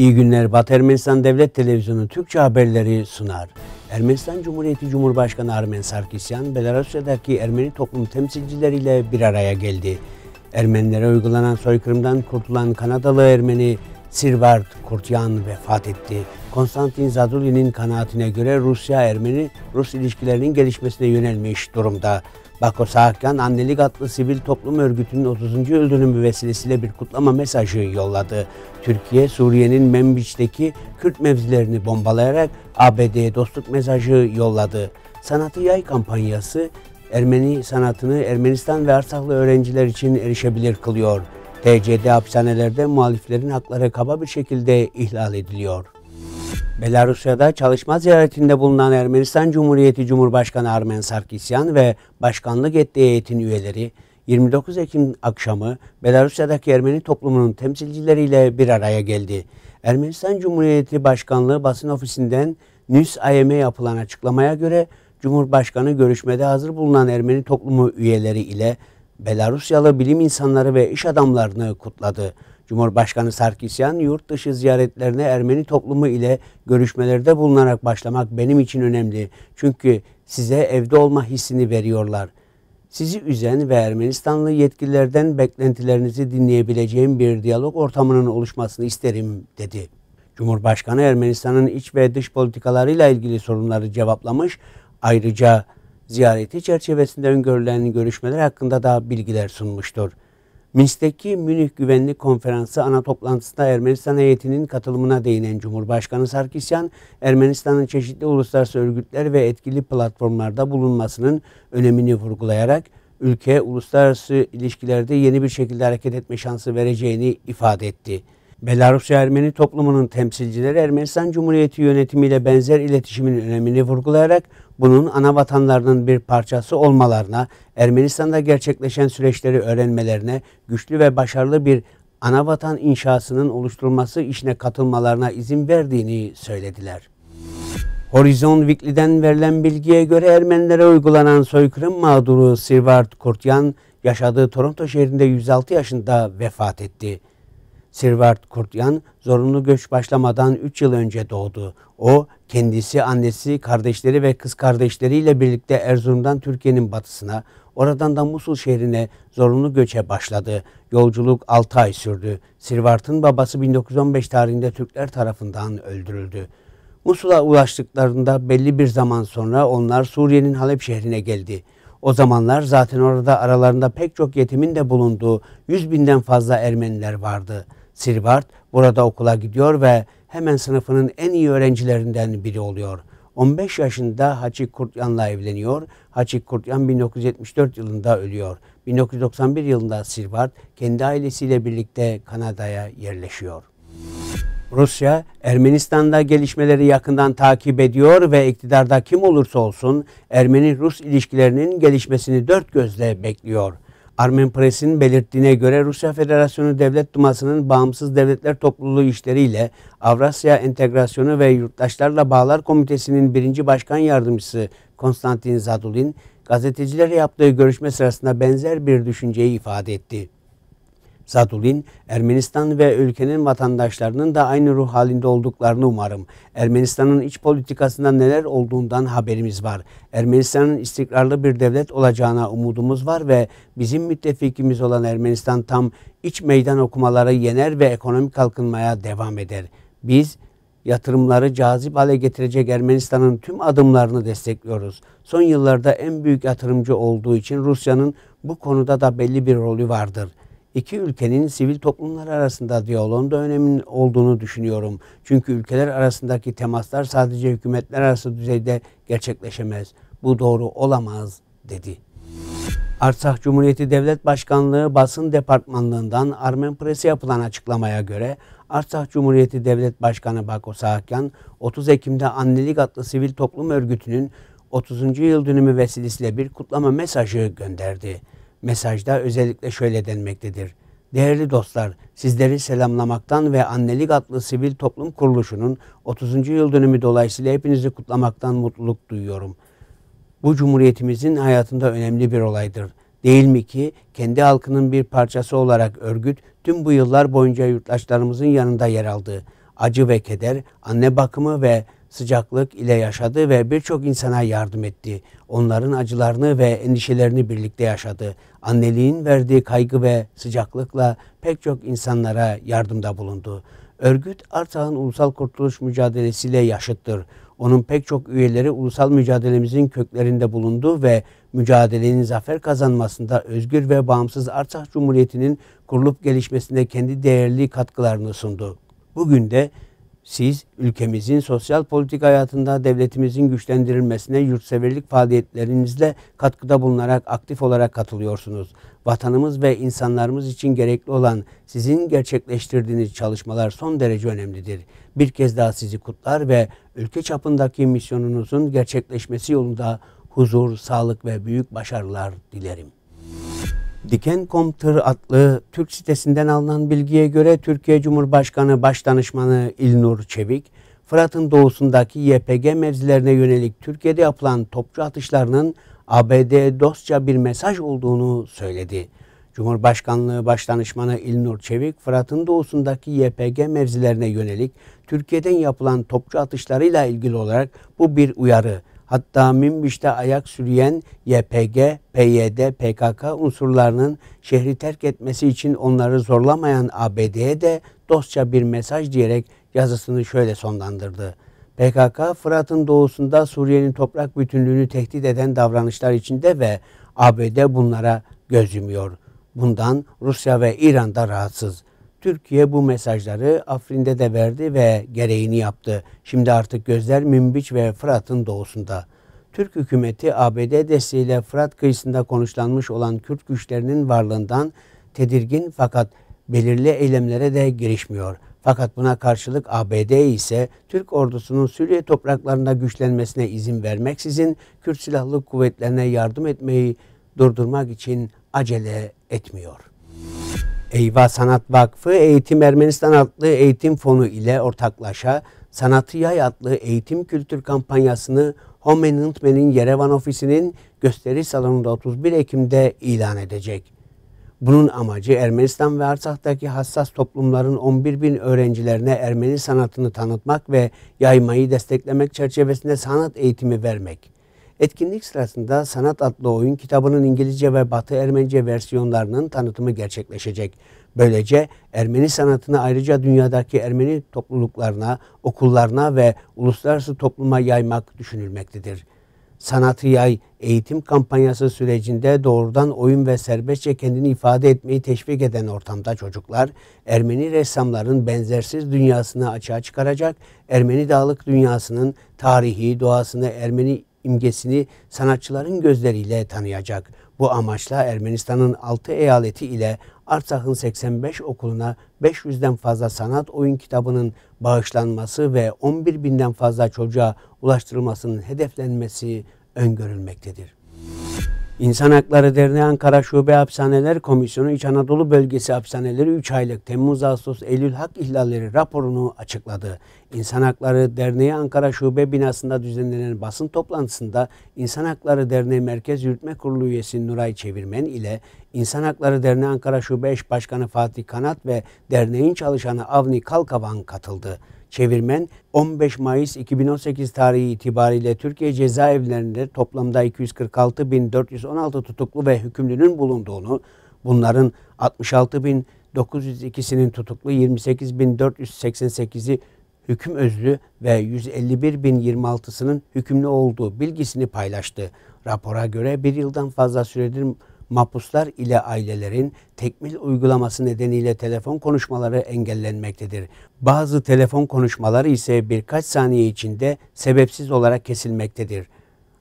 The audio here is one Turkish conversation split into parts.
İyi günler. Batı Ermenistan Devlet Televizyonu Türkçe haberleri sunar. Ermenistan Cumhuriyeti Cumhurbaşkanı Armen Sarkisyan, Belarusya'daki Ermeni toplum temsilcileriyle bir araya geldi. Ermenilere uygulanan soykırımdan kurtulan Kanadalı Ermeni Sirvard Kurtyan vefat etti. Konstantin Zaduli'nin kanaatine göre Rusya-Ermeni Rus ilişkilerinin gelişmesine yönelmiş durumda. Bako Saakyan Annelik adlı sivil toplum örgütünün 30. öldürümü vesilesiyle bir kutlama mesajı yolladı. Türkiye, Suriye'nin Membiç'teki Kürt mevzilerini bombalayarak ABD'ye dostluk mesajı yolladı. Sanatı Yay kampanyası Ermeni sanatını Ermenistan ve Arsaklı öğrenciler için erişebilir kılıyor. TCD hapishanelerde muhaliflerin hakları kaba bir şekilde ihlal ediliyor. Belarusya'da çalışma ziyaretinde bulunan Ermenistan Cumhuriyeti Cumhurbaşkanı Armen Sarkisyan ve başkanlık ettiği heyetin üyeleri 29 Ekim akşamı Belarusya'daki Ermeni toplumunun temsilcileriyle bir araya geldi. Ermenistan Cumhuriyeti Başkanlığı basın ofisinden NÜS AYM'e yapılan açıklamaya göre Cumhurbaşkanı görüşmede hazır bulunan Ermeni toplumu üyeleri ile Belarusyalı bilim insanları ve iş adamlarını kutladı. Cumhurbaşkanı Sarkisyan yurt dışı ziyaretlerine Ermeni toplumu ile görüşmelerde bulunarak başlamak benim için önemli. Çünkü size evde olma hissini veriyorlar. Sizi üzen ve Ermenistanlı yetkililerden beklentilerinizi dinleyebileceğim bir diyalog ortamının oluşmasını isterim dedi. Cumhurbaşkanı Ermenistan'ın iç ve dış politikalarıyla ilgili sorunları cevaplamış. Ayrıca ziyareti çerçevesinde öngörülen görüşmeler hakkında da bilgiler sunmuştur. Minsk'teki Münih Güvenlik Konferansı ana toplantısında Ermenistan heyetinin katılımına değinen Cumhurbaşkanı Sarkisyan, Ermenistan'ın çeşitli uluslararası örgütler ve etkili platformlarda bulunmasının önemini vurgulayarak ülke uluslararası ilişkilerde yeni bir şekilde hareket etme şansı vereceğini ifade etti. Belarusya Ermeni toplumunun temsilcileri Ermenistan Cumhuriyeti yönetimiyle benzer iletişimin önemini vurgulayarak bunun ana vatanlarının bir parçası olmalarına, Ermenistan'da gerçekleşen süreçleri öğrenmelerine, güçlü ve başarılı bir ana vatan inşasının oluşturulması işine katılmalarına izin verdiğini söylediler. Horizon Weekly'den verilen bilgiye göre Ermenilere uygulanan soykırım mağduru Sirvard Kurtyan yaşadığı Toronto şehrinde 106 yaşında vefat etti. Sirvart Kurtyan zorunlu göç başlamadan 3 yıl önce doğdu. O kendisi, annesi, kardeşleri ve kız kardeşleriyle birlikte Erzurum'dan Türkiye'nin batısına, oradan da Musul şehrine zorunlu göçe başladı. Yolculuk 6 ay sürdü. Sirvart'ın babası 1915 tarihinde Türkler tarafından öldürüldü. Musul'a ulaştıklarında belli bir zaman sonra onlar Suriye'nin Halep şehrine geldi. O zamanlar zaten orada aralarında pek çok yetimin de bulunduğu yüz binden fazla Ermeniler vardı.'' Silvart burada okula gidiyor ve hemen sınıfının en iyi öğrencilerinden biri oluyor. 15 yaşında Hacı Kurtyan'la evleniyor. Hacı Kurtyan 1974 yılında ölüyor. 1991 yılında Silvart kendi ailesiyle birlikte Kanada'ya yerleşiyor. Rusya, Ermenistan'da gelişmeleri yakından takip ediyor ve iktidarda kim olursa olsun Ermeni-Rus ilişkilerinin gelişmesini dört gözle bekliyor. Armen Press'in belirttiğine göre Rusya Federasyonu Devlet Duması'nın bağımsız devletler topluluğu işleriyle Avrasya Entegrasyonu ve Yurttaşlarla Bağlar Komitesi'nin birinci başkan yardımcısı Konstantin Zadulin, gazetecilere yaptığı görüşme sırasında benzer bir düşünceyi ifade etti. Zadulin, Ermenistan ve ülkenin vatandaşlarının da aynı ruh halinde olduklarını umarım. Ermenistan'ın iç politikasında neler olduğundan haberimiz var. Ermenistan'ın istikrarlı bir devlet olacağına umudumuz var ve bizim müttefikimiz olan Ermenistan tam iç meydan okumaları yener ve ekonomik kalkınmaya devam eder. Biz yatırımları cazip hale getirecek Ermenistan'ın tüm adımlarını destekliyoruz. Son yıllarda en büyük yatırımcı olduğu için Rusya'nın bu konuda da belli bir rolü vardır.'' iki ülkenin sivil toplumlar arasında diyaloğun da önemli olduğunu düşünüyorum. Çünkü ülkeler arasındaki temaslar sadece hükümetler arası düzeyde gerçekleşemez. Bu doğru olamaz dedi. Artsakh Cumhuriyeti Devlet Başkanlığı Basın Departmanlığından Armen Presi yapılan açıklamaya göre Artsakh Cumhuriyeti Devlet Başkanı Bako Saakyan 30 Ekim'de Annelik adlı sivil toplum örgütünün 30. yıl dönümü vesilesiyle bir kutlama mesajı gönderdi mesajda özellikle şöyle denmektedir. Değerli dostlar, sizleri selamlamaktan ve Annelik adlı sivil toplum kuruluşunun 30. yıl dönümü dolayısıyla hepinizi kutlamaktan mutluluk duyuyorum. Bu Cumhuriyetimizin hayatında önemli bir olaydır. Değil mi ki kendi halkının bir parçası olarak örgüt tüm bu yıllar boyunca yurttaşlarımızın yanında yer aldı. Acı ve keder, anne bakımı ve sıcaklık ile yaşadı ve birçok insana yardım etti. Onların acılarını ve endişelerini birlikte yaşadı. Anneliğin verdiği kaygı ve sıcaklıkla pek çok insanlara yardımda bulundu. Örgüt Artağ'ın ulusal kurtuluş mücadelesiyle yaşıttır. Onun pek çok üyeleri ulusal mücadelemizin köklerinde bulundu ve mücadelenin zafer kazanmasında özgür ve bağımsız Artsakh Cumhuriyeti'nin kurulup gelişmesinde kendi değerli katkılarını sundu. Bugün de siz ülkemizin sosyal politik hayatında devletimizin güçlendirilmesine yurtseverlik faaliyetlerinizle katkıda bulunarak aktif olarak katılıyorsunuz. Vatanımız ve insanlarımız için gerekli olan sizin gerçekleştirdiğiniz çalışmalar son derece önemlidir. Bir kez daha sizi kutlar ve ülke çapındaki misyonunuzun gerçekleşmesi yolunda huzur, sağlık ve büyük başarılar dilerim. Diken.com.tr adlı Türk sitesinden alınan bilgiye göre Türkiye Cumhurbaşkanı Başdanışmanı İlnur Çevik, Fırat'ın doğusundaki YPG mevzilerine yönelik Türkiye'de yapılan topçu atışlarının ABD dostça bir mesaj olduğunu söyledi. Cumhurbaşkanlığı Başdanışmanı İlnur Çevik, Fırat'ın doğusundaki YPG mevzilerine yönelik Türkiye'den yapılan topçu atışlarıyla ilgili olarak bu bir uyarı hatta Minbiş'te ayak sürüyen YPG, PYD, PKK unsurlarının şehri terk etmesi için onları zorlamayan ABD'ye de dostça bir mesaj diyerek yazısını şöyle sonlandırdı. PKK, Fırat'ın doğusunda Suriye'nin toprak bütünlüğünü tehdit eden davranışlar içinde ve ABD bunlara göz yumuyor. Bundan Rusya ve İran da rahatsız. Türkiye bu mesajları Afrin'de de verdi ve gereğini yaptı. Şimdi artık gözler Münbiç ve Fırat'ın doğusunda. Türk hükümeti ABD desteğiyle Fırat kıyısında konuşlanmış olan Kürt güçlerinin varlığından tedirgin fakat belirli eylemlere de girişmiyor. Fakat buna karşılık ABD ise Türk ordusunun Suriye topraklarında güçlenmesine izin vermeksizin Kürt silahlı kuvvetlerine yardım etmeyi durdurmak için acele etmiyor. Eyva Sanat Vakfı Eğitim Ermenistan adlı eğitim fonu ile ortaklaşa Sanatı Yay adlı eğitim kültür kampanyasını Home Management'in Yerevan ofisinin gösteri salonunda 31 Ekim'de ilan edecek. Bunun amacı Ermenistan ve Arsak'taki hassas toplumların 11 bin öğrencilerine Ermeni sanatını tanıtmak ve yaymayı desteklemek çerçevesinde sanat eğitimi vermek. Etkinlik sırasında Sanat adlı oyun kitabının İngilizce ve Batı Ermenice versiyonlarının tanıtımı gerçekleşecek. Böylece Ermeni sanatını ayrıca dünyadaki Ermeni topluluklarına, okullarına ve uluslararası topluma yaymak düşünülmektedir. Sanatı Yay eğitim kampanyası sürecinde doğrudan oyun ve serbestçe kendini ifade etmeyi teşvik eden ortamda çocuklar Ermeni ressamların benzersiz dünyasını açığa çıkaracak, Ermeni dağlık dünyasının tarihi, doğasını, Ermeni imgesini sanatçıların gözleriyle tanıyacak. Bu amaçla Ermenistan'ın 6 eyaleti ile Artsak'ın 85 okuluna 500'den fazla sanat oyun kitabının bağışlanması ve 11 binden fazla çocuğa ulaştırılmasının hedeflenmesi öngörülmektedir. İnsan Hakları Derneği Ankara Şube Hapishaneler Komisyonu İç Anadolu Bölgesi Hapishaneleri 3 aylık Temmuz, Ağustos, Eylül hak ihlalleri raporunu açıkladı. İnsan Hakları Derneği Ankara Şube binasında düzenlenen basın toplantısında İnsan Hakları Derneği Merkez Yürütme Kurulu üyesi Nuray Çevirmen ile İnsan Hakları Derneği Ankara Şube Eş Başkanı Fatih Kanat ve derneğin çalışanı Avni Kalkavan katıldı. Çevirmen 15 Mayıs 2018 tarihi itibariyle Türkiye cezaevlerinde toplamda 246.416 tutuklu ve hükümlünün bulunduğunu, bunların 66.902'sinin tutuklu, 28.488'i hüküm özlü ve 151.026'sının hükümlü olduğu bilgisini paylaştı. Rapora göre bir yıldan fazla süredir mahpuslar ile ailelerin tekmil uygulaması nedeniyle telefon konuşmaları engellenmektedir. Bazı telefon konuşmaları ise birkaç saniye içinde sebepsiz olarak kesilmektedir.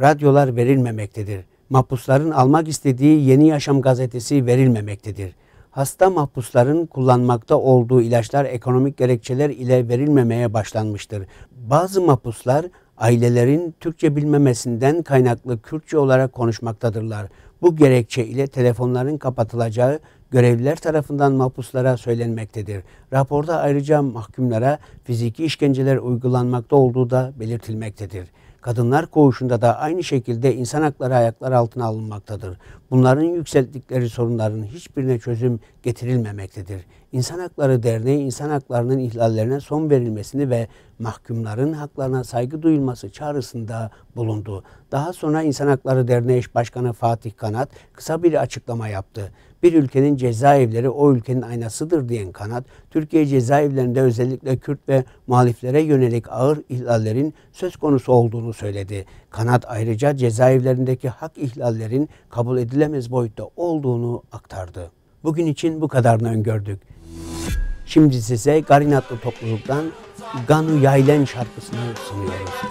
Radyolar verilmemektedir. Mahpusların almak istediği Yeni Yaşam gazetesi verilmemektedir hasta mahpusların kullanmakta olduğu ilaçlar ekonomik gerekçeler ile verilmemeye başlanmıştır. Bazı mahpuslar ailelerin Türkçe bilmemesinden kaynaklı Kürtçe olarak konuşmaktadırlar. Bu gerekçe ile telefonların kapatılacağı görevliler tarafından mahpuslara söylenmektedir. Raporda ayrıca mahkumlara fiziki işkenceler uygulanmakta olduğu da belirtilmektedir. Kadınlar koğuşunda da aynı şekilde insan hakları ayaklar altına alınmaktadır. Bunların yükselttikleri sorunların hiçbirine çözüm getirilmemektedir. İnsan Hakları Derneği insan haklarının ihlallerine son verilmesini ve mahkumların haklarına saygı duyulması çağrısında bulundu. Daha sonra İnsan Hakları Derneği Eş Başkanı Fatih Kanat kısa bir açıklama yaptı. Bir ülkenin cezaevleri o ülkenin aynasıdır diyen Kanat, Türkiye cezaevlerinde özellikle Kürt ve muhaliflere yönelik ağır ihlallerin söz konusu olduğunu olduğunu söyledi. Kanat ayrıca cezaevlerindeki hak ihlallerin kabul edilemez boyutta olduğunu aktardı. Bugün için bu kadarını öngördük. Şimdi size Garinatlı topluluktan Ganu Yaylen şarkısını sunuyoruz.